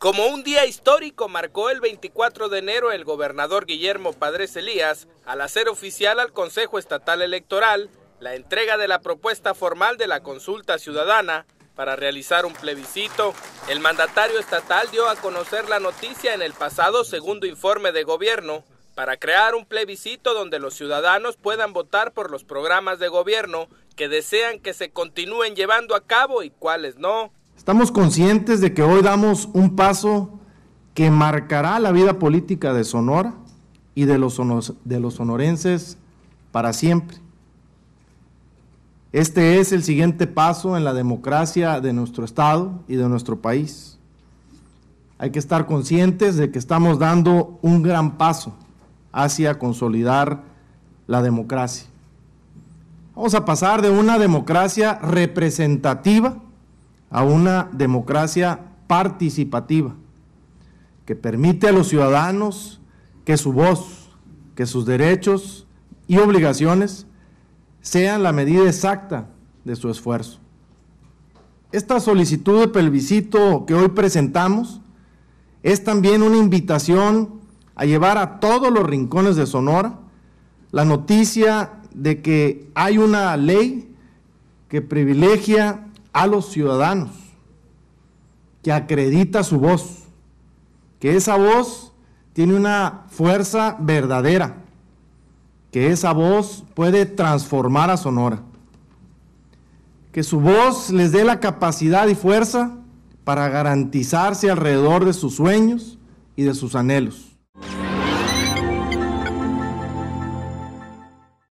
Como un día histórico marcó el 24 de enero el gobernador Guillermo Padres Elías al hacer oficial al Consejo Estatal Electoral la entrega de la propuesta formal de la consulta ciudadana para realizar un plebiscito. El mandatario estatal dio a conocer la noticia en el pasado segundo informe de gobierno para crear un plebiscito donde los ciudadanos puedan votar por los programas de gobierno que desean que se continúen llevando a cabo y cuáles no. Estamos conscientes de que hoy damos un paso que marcará la vida política de Sonora y de los, sonorenses para siempre. Este es el siguiente paso en la democracia de nuestro Estado y de nuestro país. Hay que estar conscientes de que estamos dando un gran paso hacia consolidar la democracia. Vamos a pasar de una democracia representativa a una democracia participativa que permite a los ciudadanos que su voz, que sus derechos y obligaciones sean la medida exacta de su esfuerzo. Esta solicitud de plebiscito que hoy presentamos es también una invitación a llevar a todos los rincones de Sonora la noticia de que hay una ley que privilegia a los ciudadanos, que acredita su voz, que esa voz tiene una fuerza verdadera, que esa voz puede transformar a Sonora, que su voz les dé la capacidad y fuerza para garantizarse alrededor de sus sueños y de sus anhelos